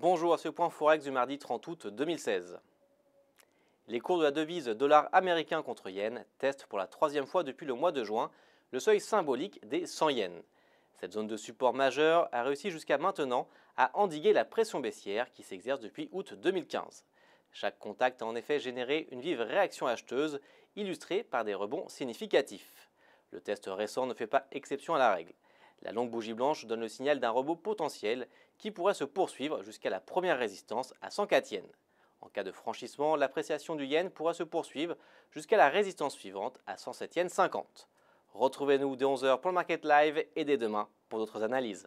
Bonjour à ce point Forex du mardi 30 août 2016. Les cours de la devise dollar américain contre yen testent pour la troisième fois depuis le mois de juin le seuil symbolique des 100 yens. Cette zone de support majeure a réussi jusqu'à maintenant à endiguer la pression baissière qui s'exerce depuis août 2015. Chaque contact a en effet généré une vive réaction acheteuse, illustrée par des rebonds significatifs. Le test récent ne fait pas exception à la règle. La longue bougie blanche donne le signal d'un robot potentiel qui pourrait se poursuivre jusqu'à la première résistance à 104 yens. En cas de franchissement, l'appréciation du yen pourra se poursuivre jusqu'à la résistance suivante à 107 yens 50. Retrouvez-nous dès 11h pour le Market Live et dès demain pour d'autres analyses.